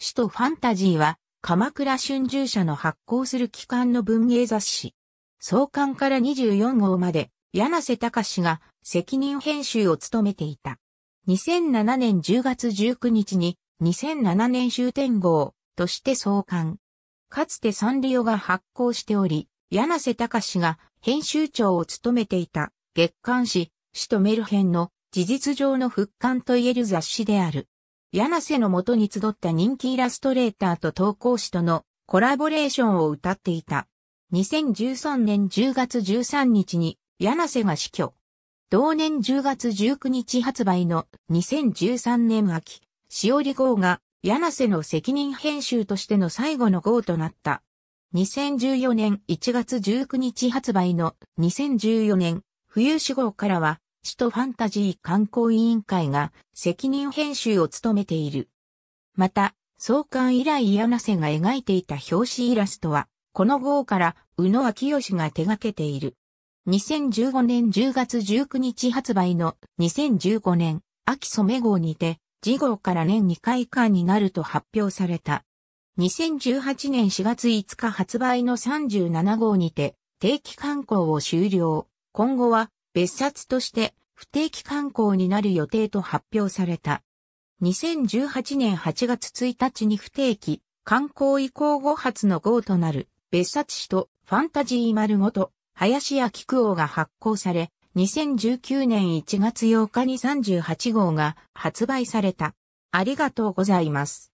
首都ファンタジーは、鎌倉春秋社の発行する機関の文芸雑誌。創刊から24号まで、柳瀬隆が責任編集を務めていた。2007年10月19日に、2007年終点号として創刊。かつてサンリオが発行しており、柳瀬隆が編集長を務めていた月刊誌、首都メルヘンの事実上の復刊といえる雑誌である。柳瀬のもとに集った人気イラストレーターと投稿師とのコラボレーションを歌っていた。2013年10月13日に柳瀬が死去。同年10月19日発売の2013年秋、しおり号が柳瀬の責任編集としての最後の号となった。2014年1月19日発売の2014年冬死号からは地とファンタジー観光委員会が責任編集を務めている。また、創刊以来柳瀬が描いていた表紙イラストは、この号から宇野昭義が手掛けている。2015年10月19日発売の2015年秋染号にて、次号から年2回間になると発表された。2018年4月5日発売の37号にて、定期刊行を終了。今後は別冊として不定期刊行になる予定と発表された。2018年8月1日に不定期刊行移行後初の号となる別冊誌とファンタジー丸ごと林家木久扇が発行され、2019年1月8日に38号が発売された。ありがとうございます。